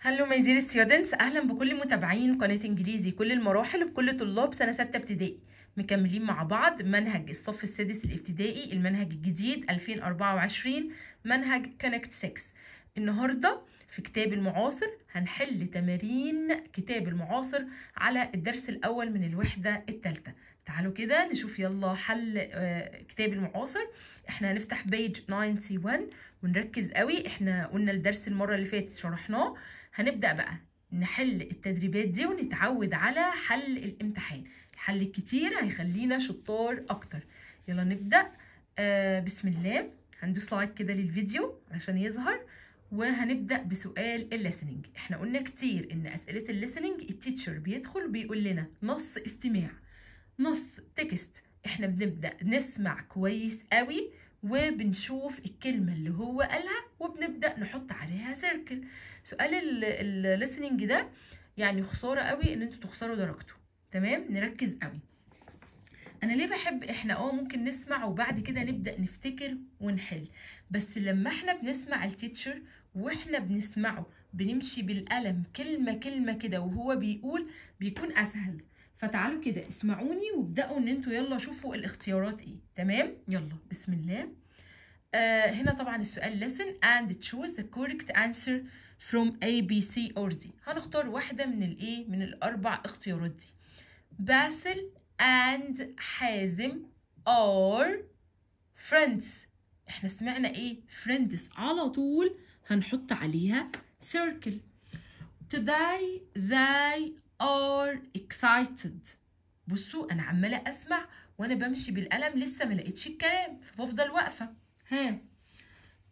هلو ماي دير ستودنتس اهلا بكل متابعين قناه انجليزي كل المراحل بكل طلاب سنه سته ابتدائي مكملين مع بعض منهج الصف السادس الابتدائي المنهج الجديد 2024 منهج كونكت 6 النهارده في كتاب المعاصر هنحل تمارين كتاب المعاصر على الدرس الاول من الوحده الثالثه تعالوا كده نشوف يلا حل آه، كتاب المعاصر احنا هنفتح بيج 91 ونركز قوي احنا قلنا الدرس المره اللي فاتت شرحناه هنبدأ بقى نحل التدريبات دي ونتعود على حل الامتحان الحل الكتير هيخلينا شطار اكتر يلا نبدأ آه بسم الله هندوس لايك كده للفيديو عشان يظهر وهنبدأ بسؤال الليسننج احنا قلنا كتير ان اسئلة الليسننج التيتشر بيدخل بيقول لنا نص استماع نص تكست احنا بنبدأ نسمع كويس قوي وبنشوف الكلمة اللي هو قالها وبنبدأ نحط عليها سيركل سؤال الليسننج ده يعني خسارة قوي ان انتوا تخسروا درجته تمام نركز قوي انا ليه بحب احنا اه ممكن نسمع وبعد كده نبدا نفتكر ونحل بس لما احنا بنسمع التيتشر واحنا بنسمعه بنمشي بالقلم كلمه كلمه كده وهو بيقول بيكون اسهل فتعالوا كده اسمعوني وابداوا ان انتوا يلا شوفوا الاختيارات ايه تمام يلا بسم الله آه هنا طبعا السؤال listen and choose the correct answer from A, B, C or D هنختار واحدة من الايه من الأربع اختيارات دي باسل and حازم are friends احنا سمعنا ايه friends على طول هنحط عليها circle today they are excited بصوا انا عماله اسمع وانا بمشي بالقلم لسه ما لقيتش الكلام فبفضل واقفه ها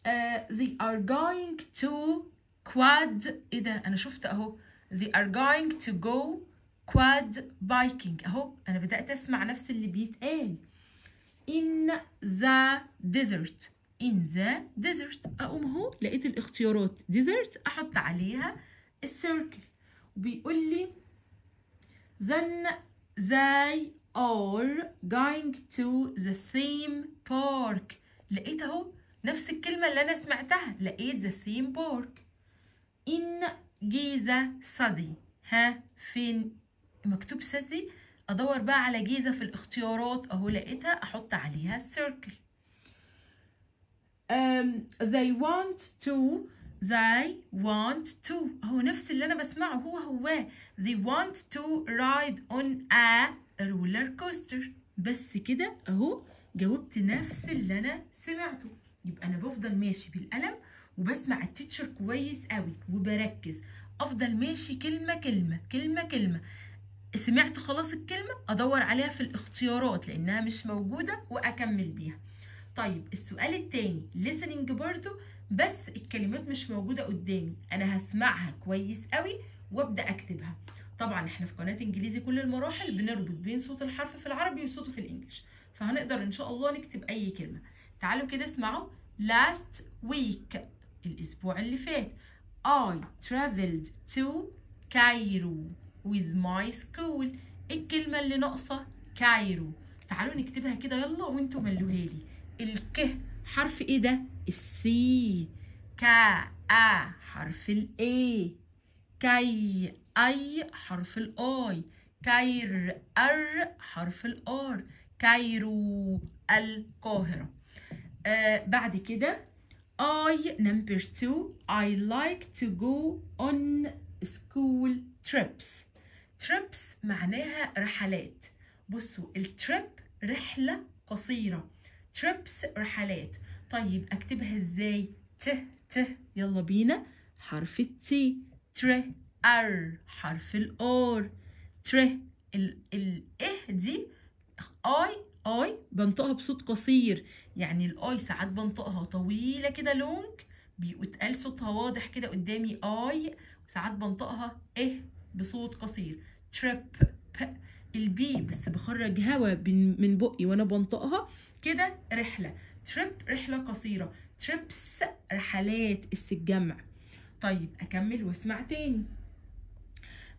uh, they are going to quad ايه ده انا شفت اهو they are going to go quad biking اهو انا بدات اسمع نفس اللي بيتقال in the desert in the desert اقوم اهو لقيت الاختيارات desert احط عليها السيركل وبيقول لي then they are going to the theme park لقيت اهو نفس الكلمة اللي أنا سمعتها لقيت the theme park in جيزة سادي ها فين مكتوب سادي أدور بقى على جيزة في الاختيارات أهو لقيتها أحط عليها circle um, they want to they want to هو نفس اللي أنا بسمعه هو هو they want to ride on a roller coaster بس كده أهو جاوبت نفس اللي أنا سمعته يبقى أنا بفضل ماشي بالقلم وبسمع التيتشر كويس قوي وبركز أفضل ماشي كلمة كلمة كلمة كلمة سمعت خلاص الكلمة أدور عليها في الاختيارات لأنها مش موجودة وأكمل بيها طيب السؤال التاني listening برضو بس الكلمات مش موجودة قدامي أنا هسمعها كويس قوي وابدأ أكتبها طبعا احنا في قناة انجليزي كل المراحل بنربط بين صوت الحرف في العربي وصوته في الانجليش فهنقدر ان شاء الله نكتب اي كلمة تعالوا كده اسمعوا last week الاسبوع اللي فات I traveled to Cairo with my school الكلمة اللي ناقصة كايرو تعالوا نكتبها كده يلا وانتوا ملوها لي الك حرف ايه ده السي كا ا حرف الاي كي اي حرف الاي كير ار حرف الار كيرو القاهرة آه بعد كده I number two I like to go on school trips trips معناها رحلات بصوا التريب رحلة قصيرة trips رحلات طيب اكتبها ازاي ت ت يلا بينا حرف التي تر ار حرف الاور تر ال ال اه دي اي اي بنطقها بصوت قصير يعني الاي ساعات بنطقها طويله كده لونج بيتقال صوتها واضح كده قدامي اي وساعات بنطقها اه بصوت قصير تريب ب البي بس بخرج هوا من بقي وانا بنطقها كده رحله تريب رحله قصيره تريبس رحلات الجمع طيب اكمل واسمع تاني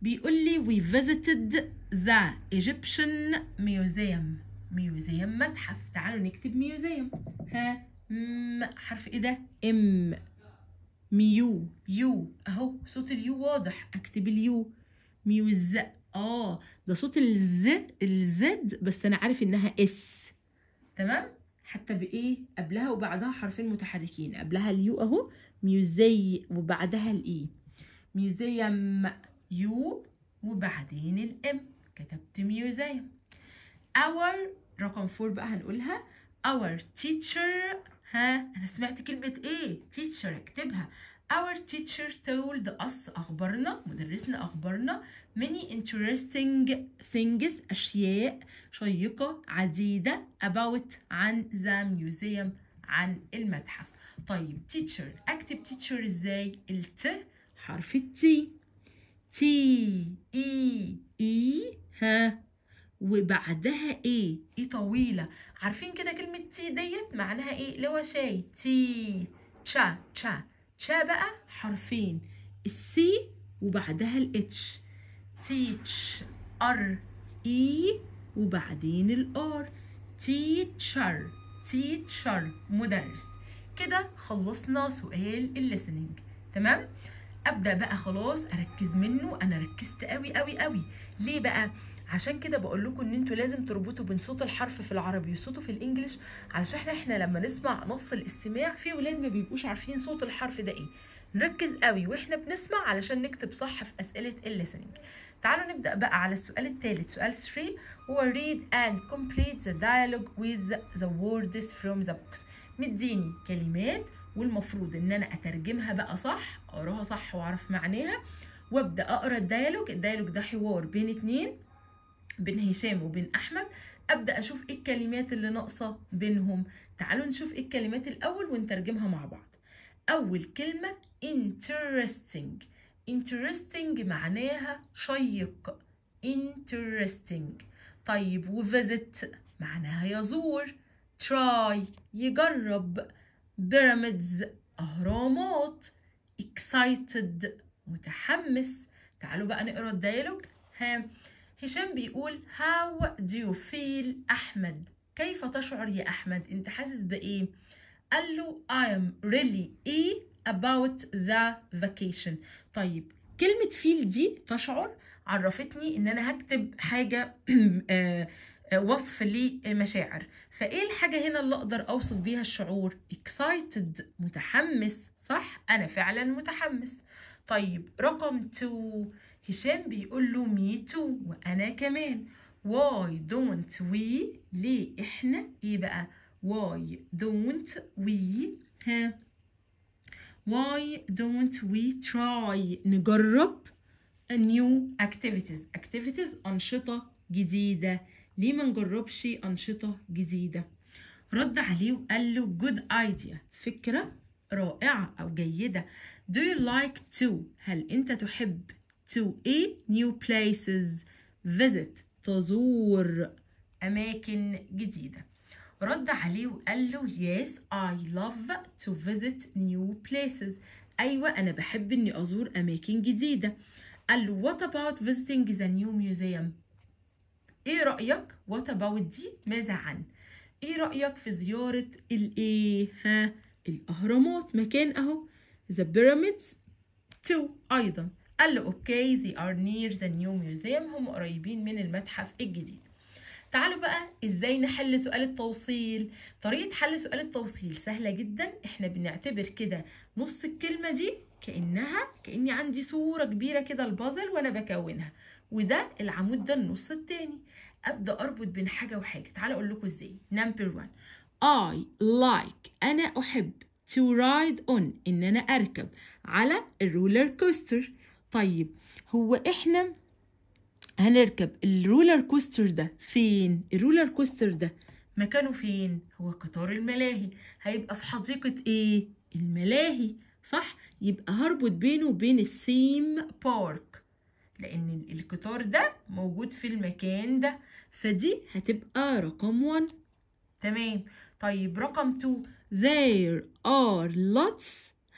بيقول لي we visited the Egyptian museum ميوزيوم متحف تعالوا نكتب ميوزيوم ها م حرف ايه ده ام ميو يو اهو صوت اليو واضح اكتب اليو ميوز اه ده صوت الز الزد بس انا عارف انها اس تمام حتى بايه قبلها وبعدها حرفين متحركين قبلها اليو اهو ميوزي وبعدها الاي ميوزيم يو وبعدين الام كتبت ميوزي اور رقم فور بقى هنقولها اور تيتشر ها انا سمعت كلمه ايه تيتشر اكتبها Our teacher told us أخبرنا مدرسنا أخبرنا many interesting things أشياء شيقة عديدة about عن the museum عن المتحف طيب teacher أكتب teacher إزاي الت حرف التي تي إي إي ها وبعدها ايه ايه طويله عارفين كده كلمه تي ديت معناها ايه اللي هو شاي تي تشا تشا تشا بقى حرفين السي وبعدها الاتش تيتش ار اي وبعدين الار تيتشر تيتشر مدرس كده خلصنا سؤال الليسننج تمام ابدا بقى خلاص اركز منه انا ركزت قوي قوي قوي ليه بقى عشان كده بقول لكم ان انتوا لازم تربطوا بين صوت الحرف في العربي وصوته في الانجليش علشان احنا, لما نسمع نص الاستماع في ولاد ما بيبقوش عارفين صوت الحرف ده ايه نركز قوي واحنا بنسمع علشان نكتب صح في اسئله الليسننج تعالوا نبدا بقى على السؤال الثالث سؤال 3 هو read and complete the dialogue with the words from the books مديني كلمات والمفروض ان انا اترجمها بقى صح اقراها صح واعرف معناها وابدا اقرا الديالوج الديالوج ده حوار بين اتنين بين هشام وبين احمد ابدا اشوف ايه الكلمات اللي ناقصه بينهم تعالوا نشوف ايه الكلمات الاول ونترجمها مع بعض اول كلمه interesting interesting معناها شيق interesting طيب وفيزيت معناها يزور try يجرب بيراميدز اهرامات excited متحمس تعالوا بقى نقرا الديالوج ها هشام بيقول how do you feel أحمد كيف تشعر يا أحمد أنت حاسس بإيه قال له I am really إيه about the vacation طيب كلمة فيل دي تشعر عرفتني ان انا هكتب حاجة آه، آه، وصف للمشاعر فايه الحاجة هنا اللي اقدر اوصف بيها الشعور excited متحمس صح انا فعلا متحمس طيب رقم 2 هشام بيقول له مي تو وانا كمان واي دونت وي ليه احنا ايه بقى واي دونت وي ها why don't we try نجرب نيو new activities أنشطة جديدة ليه ما نجربش أنشطة جديدة رد عليه وقال له good idea فكرة رائعة أو جيدة do you like to هل أنت تحب to a new places visit تزور أماكن جديدة رد عليه وقال له yes I love to visit new places أيوة أنا بحب إني أزور أماكن جديدة قال له what about visiting the new museum إيه رأيك what about دي ماذا عن إيه رأيك في زيارة الإيه ها الأهرامات مكان أهو the pyramids too أيضا قال له اوكي they are near the new museum هم قريبين من المتحف الجديد تعالوا بقى ازاي نحل سؤال التوصيل طريقة حل سؤال التوصيل سهلة جدا احنا بنعتبر كده نص الكلمة دي كأنها كأني عندي صورة كبيرة كده البازل وانا بكونها وده العمود ده النص التاني ابدا اربط بين حاجة وحاجة تعالوا اقول لكم ازاي نمبر 1 I like أنا أحب to ride on إن أنا أركب على الرولر كوستر طيب هو احنا هنركب الرولر كوستر ده فين الرولر كوستر ده مكانه فين هو قطار الملاهي هيبقى في حديقة ايه الملاهي صح يبقى هربط بينه وبين الثيم بارك لان القطار ده موجود في المكان ده فدي هتبقى رقم 1 تمام طيب رقم 2 there are lots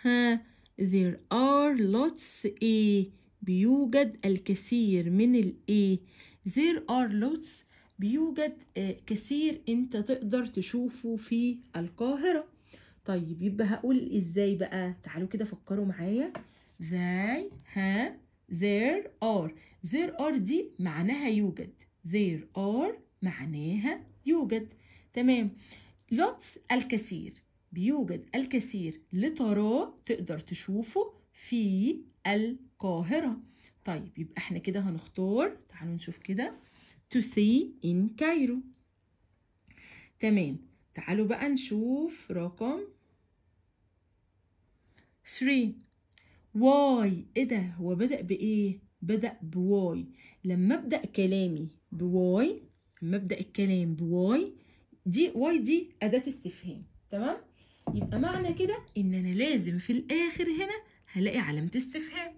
ها there are lots a بيوجد الكثير من ال a there are lots بيوجد كثير انت تقدر تشوفه في القاهرة طيب يبقى هقول ازاي بقى تعالوا كده فكروا معايا they have there are there are دي معناها يوجد there are معناها يوجد تمام lots الكثير بيوجد الكثير لتراه تقدر تشوفه في القاهرة طيب يبقى احنا كده هنختار تعالوا نشوف كده to see in Cairo تمام تعالوا بقى نشوف رقم 3 واي ايه ده هو بدأ بإيه؟ بدأ بواي لما أبدأ كلامي بواي لما أبدأ الكلام بواي دي واي دي أداة استفهام تمام؟ يبقى معنى كده ان انا لازم في الاخر هنا هلاقي علامه استفهام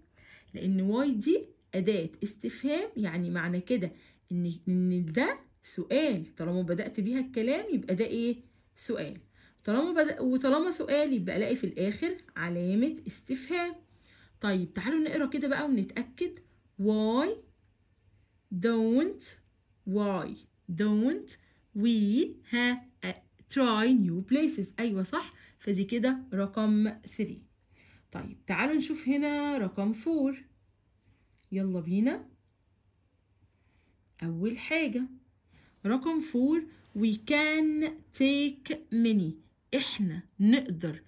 لان واي دي اداه استفهام يعني معنى كده ان ان ده سؤال طالما بدات بيها الكلام يبقى ده ايه سؤال طالما بدأ وطالما سؤال يبقى الاقي في الاخر علامه استفهام طيب تعالوا نقرا كده بقى ونتاكد why don't why don't we have try new places أيوة صح فدي كده رقم 3 طيب تعالوا نشوف هنا رقم 4 يلا بينا أول حاجة رقم 4 we can take many إحنا نقدر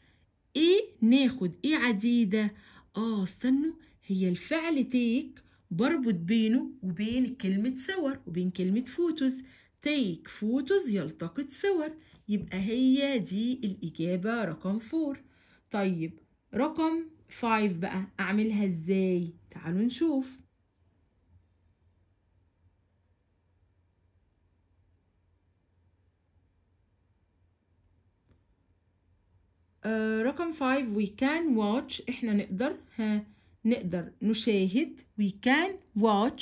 إيه ناخد إيه عديدة آه استنوا هي الفعل take بربط بينه وبين كلمة صور وبين كلمة فوتوز take فوتوز يلتقط صور يبقى هي دي الإجابة رقم 4 طيب رقم 5 بقى أعملها إزاي؟ تعالوا نشوف آه، رقم 5 we can watch احنا نقدر ها نقدر نشاهد we can watch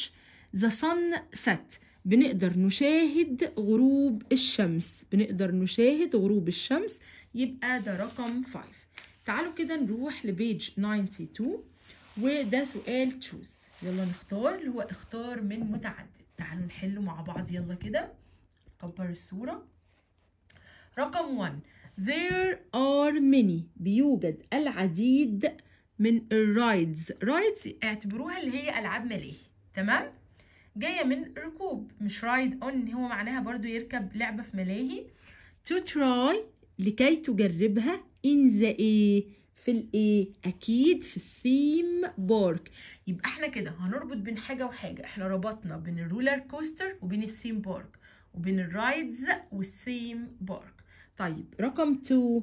the sun set بنقدر نشاهد غروب الشمس بنقدر نشاهد غروب الشمس يبقى ده رقم 5 تعالوا كده نروح لبيج 92 وده سؤال تشوز يلا نختار اللي هو اختار من متعدد تعالوا نحله مع بعض يلا كده كبر الصورة رقم 1 There are many بيوجد العديد من الرايدز رايدز اعتبروها اللي هي ألعاب ملاهي تمام جاية من ركوب مش رايد اون هو معناها برضو يركب لعبة في ملاهي to try لكي تجربها in the a في الايه اكيد في الثيم بارك يبقى احنا كده هنربط بين حاجه وحاجه احنا ربطنا بين الرولر كوستر وبين الثيم بارك وبين الرايدز والثيم بارك طيب رقم 2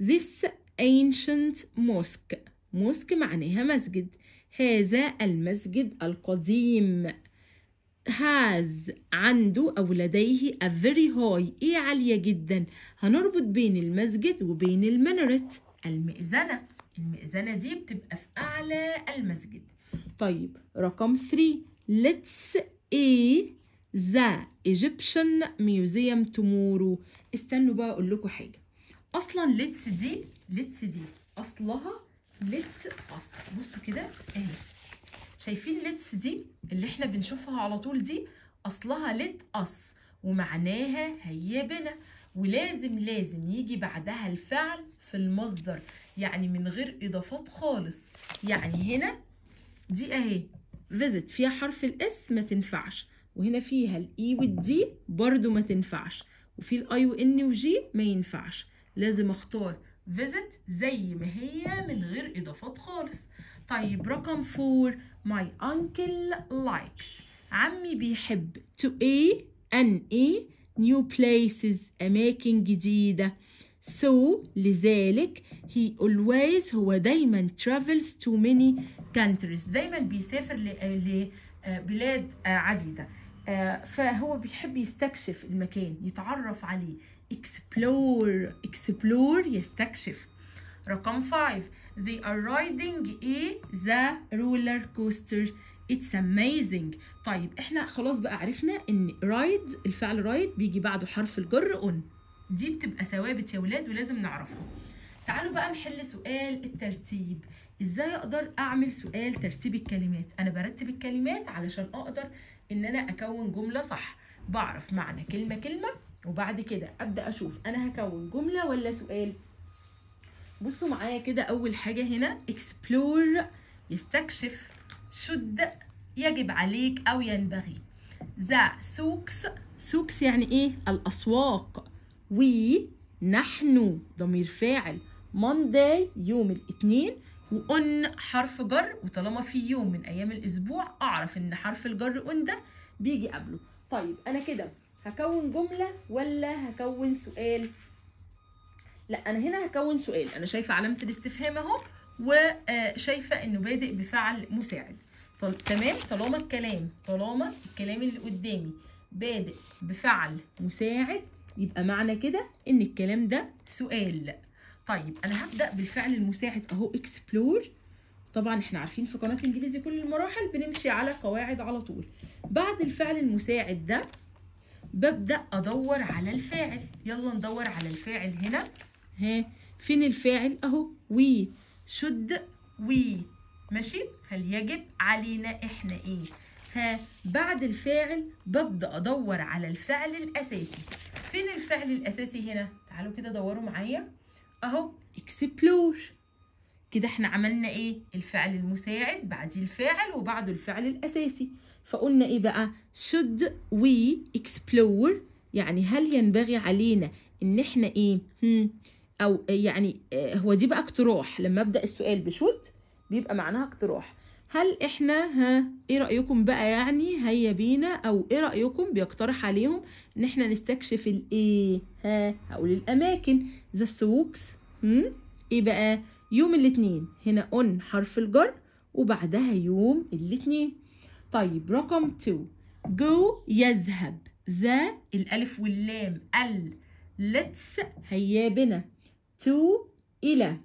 this ancient mosque mosque معناها مسجد هذا المسجد القديم has عنده أو لديه a very high إيه عالية جدا هنربط بين المسجد وبين المنارت المئذنة المئذنة دي بتبقى في أعلى المسجد طيب رقم 3 let's a the Egyptian Museum tomorrow استنوا بقى أقول لكم حاجة أصلا let's دي let's دي أصلها let us بصوا كده أهي شايفين لتس دي اللي احنا بنشوفها على طول دي اصلها لت اس ومعناها بنا ولازم لازم يجي بعدها الفعل في المصدر يعني من غير اضافات خالص يعني هنا دي اهي فيزت فيها حرف الاس ما تنفعش وهنا فيها الاي والدي برضو ما تنفعش وفي الاي وان وجي ما ينفعش لازم اختار فيزت زي ما هي من غير اضافات خالص طيب رقم فور my uncle likes عمي بيحب to a an a e، new places أماكن جديدة so لذلك he always هو دايما travels to many countries دايما بيسافر لبلاد آه، آه، عديدة آه، فهو بيحب يستكشف المكان يتعرف عليه explore explore يستكشف رقم 5 They are riding a the roller coaster. It's amazing. طيب احنا خلاص بقى عرفنا ان ride الفعل ride بيجي بعده حرف الجر on. دي بتبقى ثوابت يا ولاد ولازم نعرفها. تعالوا بقى نحل سؤال الترتيب. ازاي اقدر اعمل سؤال ترتيب الكلمات؟ انا برتب الكلمات علشان اقدر ان انا اكون جمله صح. بعرف معنى كلمه كلمه وبعد كده ابدا اشوف انا هكون جمله ولا سؤال بصوا معايا كده اول حاجه هنا اكسبلور يستكشف شد يجب عليك او ينبغي ذا سوكس سوكس يعني ايه الاسواق وي نحن ضمير فاعل Monday يوم الاثنين وأن حرف جر وطالما في يوم من أيام الأسبوع أعرف إن حرف الجر أن ده بيجي قبله طيب أنا كده هكون جملة ولا هكون سؤال لا انا هنا هكون سؤال انا شايفه علامه الاستفهام اهو وشايفه انه بادئ بفعل مساعد طب تمام طالما الكلام طالما الكلام اللي قدامي بادئ بفعل مساعد يبقى معنى كده ان الكلام ده سؤال طيب انا هبدا بالفعل المساعد اهو اكسبلور طبعا احنا عارفين في قناه انجليزي كل المراحل بنمشي على قواعد على طول بعد الفعل المساعد ده ببدا ادور على الفاعل يلا ندور على الفاعل هنا ها فين الفاعل اهو وي شد وي ماشي هل يجب علينا احنا ايه ها بعد الفاعل ببدا ادور على الفعل الاساسي فين الفعل الاساسي هنا تعالوا كده دوروا معايا اهو اكسبلور كده احنا عملنا ايه الفعل المساعد بعديه الفاعل وبعده الفعل الاساسي فقلنا ايه بقى should we explore يعني هل ينبغي علينا ان احنا ايه هم او يعني آه، هو دي بقى اقتراح لما ابدا السؤال بشوت بيبقى معناها اقتراح هل احنا ها ايه رايكم بقى يعني هيا بينا او ايه رايكم بيقترح عليهم ان احنا نستكشف الايه ها هقول الاماكن ذا سوكس ايه بقى يوم الاثنين هنا اون حرف الجر وبعدها يوم الاثنين طيب رقم 2 جو يذهب ذا الالف واللام ال لتس هيا بنا to إلى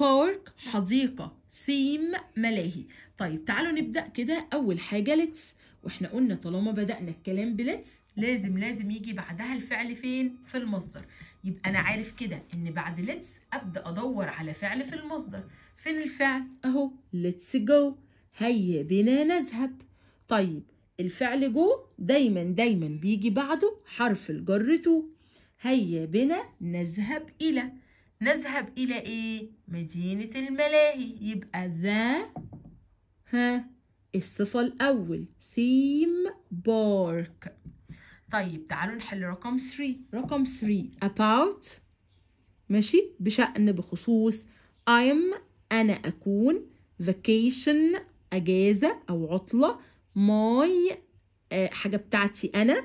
بارك حديقة ثيم ملاهي طيب تعالوا نبدأ كده أول حاجة let's واحنا قلنا طالما بدأنا الكلام بلتس لازم لازم يجي بعدها الفعل فين؟ في المصدر يبقى أنا عارف كده إن بعد لتس أبدأ أدور على فعل في المصدر فين الفعل؟ أهو لتس جو هيا بنا نذهب طيب الفعل جو دايما دايما بيجي بعده حرف الجر تو هيا بنا نذهب إلى نذهب إلى إيه؟ مدينة الملاهي يبقى ذا ها الصفة الأول ثيم بارك طيب تعالوا نحل رقم 3 رقم 3 about ماشي بشأن بخصوص I'm أنا أكون vacation أجازة أو عطلة my آه، حاجة بتاعتي أنا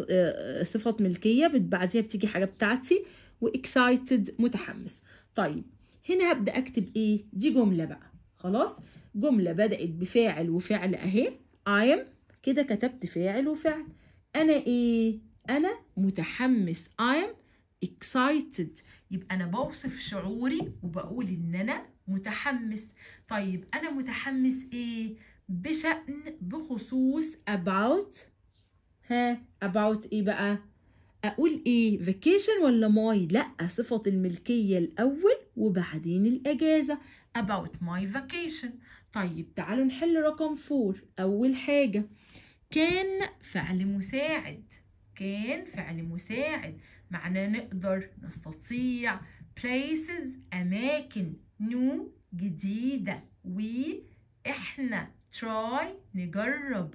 آه، آه، صفة ملكية بعديها بتيجي حاجة بتاعتي واكسايتد متحمس طيب هنا هبدأ أكتب إيه دي جملة بقى خلاص جملة بدأت بفاعل وفعل أهي I am كده كتبت فاعل وفعل أنا إيه أنا متحمس I am excited يبقى أنا بوصف شعوري وبقول إن أنا متحمس طيب أنا متحمس إيه بشأن بخصوص about ها about ايه بقى اقول ايه vacation ولا my لا صفة الملكية الاول وبعدين الاجازة about my vacation طيب تعالوا نحل رقم فور اول حاجة كان فعل مساعد كان فعل مساعد معناه نقدر نستطيع places أماكن new جديدة we إحنا try نجرب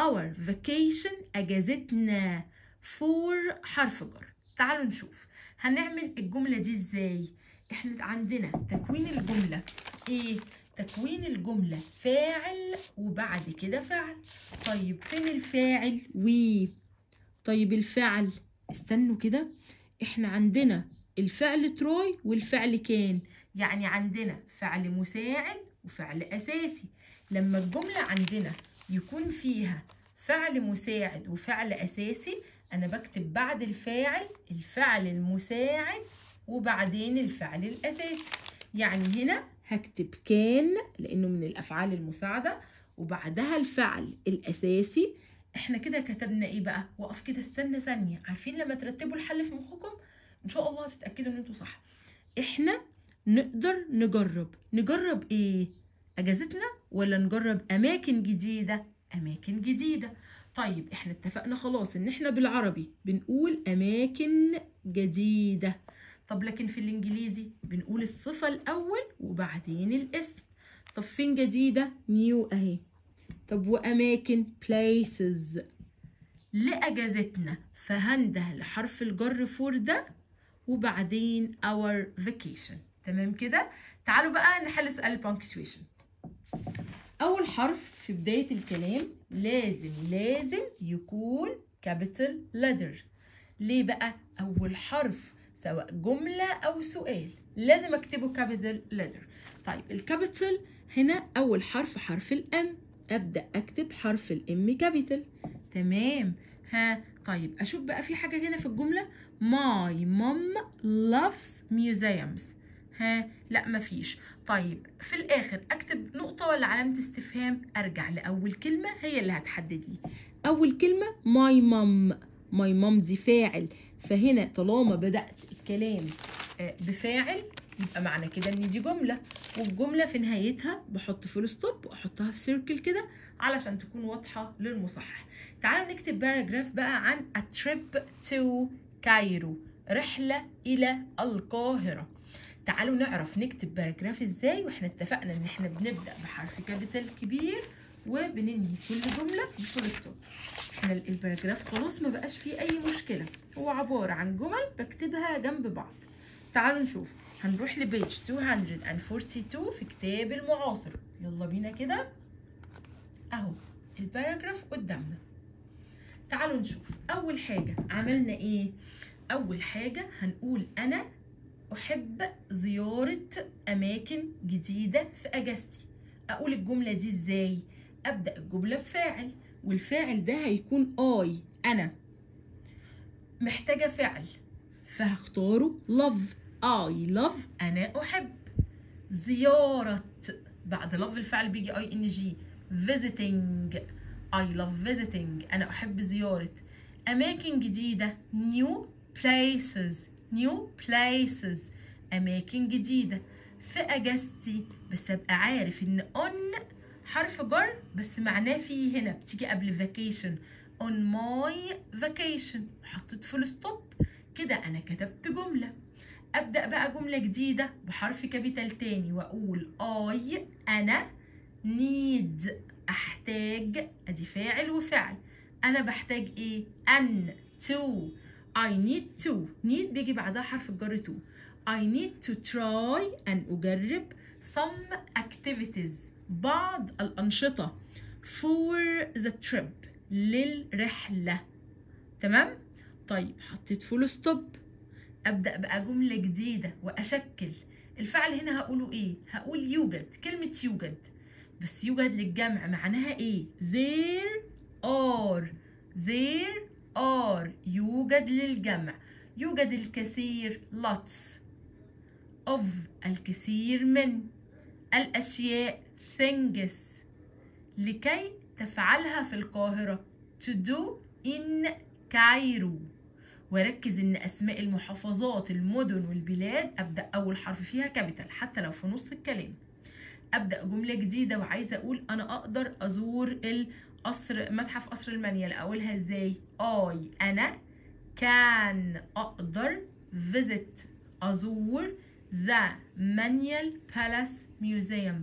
our vacation اجازتنا for حرف جر تعالوا نشوف هنعمل الجمله دي ازاي احنا عندنا تكوين الجمله ايه تكوين الجمله فاعل وبعد كده فعل طيب فين الفاعل وي طيب الفعل استنوا كده احنا عندنا الفعل تروي والفعل كان يعني عندنا فعل مساعد وفعل اساسي لما الجمله عندنا يكون فيها فعل مساعد وفعل أساسي أنا بكتب بعد الفاعل الفعل المساعد وبعدين الفعل الأساسي يعني هنا هكتب كان لأنه من الأفعال المساعدة وبعدها الفعل الأساسي احنا كده كتبنا ايه بقى وقف كده استنى ثانيه عارفين لما ترتبوا الحل في مخكم ان شاء الله هتتاكدوا ان انتوا صح احنا نقدر نجرب نجرب ايه اجازتنا ولا نجرب اماكن جديده اماكن جديده طيب احنا اتفقنا خلاص ان احنا بالعربي بنقول اماكن جديده طب لكن في الانجليزي بنقول الصفه الاول وبعدين الاسم طب فين جديده نيو اهي طب واماكن places لاجازتنا فهنده لحرف الجر فور ده وبعدين our vacation تمام كده تعالوا بقى نحل سؤال punctuation اول حرف في بدايه الكلام لازم لازم يكون كابيتال لتر ليه بقى اول حرف سواء جمله او سؤال لازم اكتبه كابيتال لتر طيب الكابيتال هنا اول حرف حرف الام ابدا اكتب حرف الام كابيتال تمام ها طيب اشوف بقى في حاجه هنا في الجمله ماي مام لافز ميوزيومز ها لا مفيش طيب في الاخر اكتب نقطة ولا علامة استفهام ارجع لاول كلمة هي اللي هتحددي اول كلمة ماي مام ماي مام دي فاعل فهنا طالما بدأت الكلام آه، بفاعل يبقى معنى كده ان دي جملة والجملة في نهايتها بحط فول ستوب واحطها في سيركل كده علشان تكون واضحة للمصحح تعالوا نكتب باراجراف بقى عن a trip to كايرو رحلة إلى القاهرة تعالوا نعرف نكتب باراجراف ازاي واحنا اتفقنا ان احنا بنبدا بحرف كابيتال كبير وبننهي كل جمله بفول ستوب احنا الباراجراف خلاص ما بقاش فيه اي مشكله هو عباره عن جمل بكتبها جنب بعض تعالوا نشوف هنروح لبيج 242 في كتاب المعاصر يلا بينا كده اهو الباراجراف قدامنا تعالوا نشوف اول حاجه عملنا ايه اول حاجه هنقول انا أحب زيارة أماكن جديدة في أجازتي أقول الجملة دي إزاي؟ أبدأ الجملة بفاعل والفاعل ده هيكون I أنا محتاجة فعل فهختاره love اي love أنا أحب زيارة بعد لف الفعل بيجي اي ان جي فيزيتنج I love فيزيتنج أنا أحب زيارة أماكن جديدة new places new places أماكن جديدة في أجازتي بس أبقى عارف إن on حرف جر بس معناه في هنا بتيجي قبل vacation on my vacation حطيت فول ستوب كده أنا كتبت جملة أبدأ بقى جملة جديدة بحرف كابيتال تاني وأقول I أنا need أحتاج أدي فاعل وفعل أنا بحتاج إيه؟ أن to I need to need بيجي بعدها حرف الجر to I need to try أن أجرب some activities بعض الأنشطة for the trip للرحلة تمام؟ طيب حطيت فول ستوب أبدأ بقى جملة جديدة وأشكل الفعل هنا هقوله إيه؟ هقول يوجد كلمة يوجد بس يوجد للجمع معناها إيه؟ there are there or يوجد للجمع يوجد الكثير lots of الكثير من الأشياء things لكي تفعلها في القاهرة to do in كايرو وركز ان اسماء المحافظات المدن والبلاد ابدا اول حرف فيها كابيتال حتى لو في نص الكلام ابدا جمله جديده وعايزه اقول انا اقدر ازور قصر متحف قصر المنيل اقولها ازاي اي انا كان اقدر فيزيت ازور ذا مانيال بالاس ميوزيوم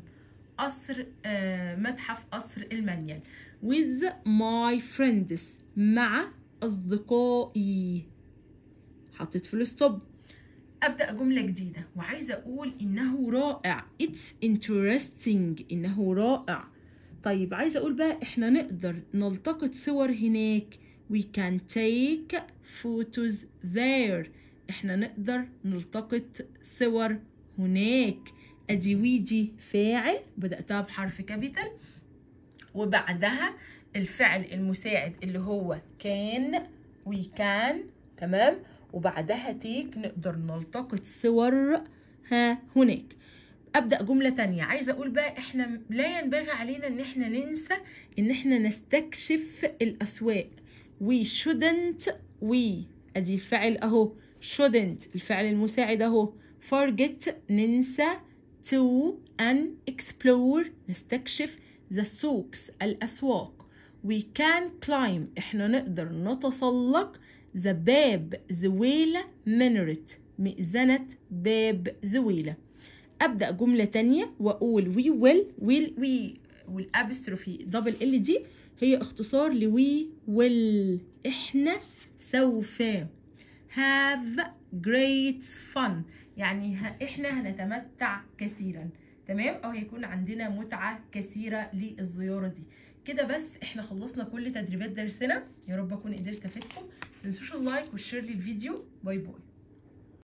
قصر آه متحف قصر المانيال with my friends مع اصدقائي حطيت في الستوب ابدا جمله جديده وعايزه اقول انه رائع it's interesting انه رائع طيب عايزة أقول بقى إحنا نقدر نلتقط صور هناك We can take photos there إحنا نقدر نلتقط صور هناك أدي ويدي فاعل بدأتها بحرف كابيتال وبعدها الفعل المساعد اللي هو كان وي كان تمام وبعدها تيك نقدر نلتقط صور ها هناك ابدا جمله تانية عايزه اقول بقى احنا لا ينبغي علينا ان احنا ننسى ان احنا نستكشف الاسواق we shouldn't we ادي الفعل اهو shouldn't الفعل المساعد اهو forget ننسى to ان explore نستكشف the souks الاسواق we can climb احنا نقدر نتسلق the باب زويلة منرت مئذنة باب زويلة ابدا جمله تانية واقول وي ويل ويل وي والابستروفي دبل ال دي هي اختصار لوي ويل احنا سوف هاف جريت فن يعني احنا هنتمتع كثيرا تمام او هيكون عندنا متعه كثيره للزياره دي كده بس احنا خلصنا كل تدريبات درسنا يا رب اكون قدرت افيدكم تنسوش اللايك والشير للفيديو باي باي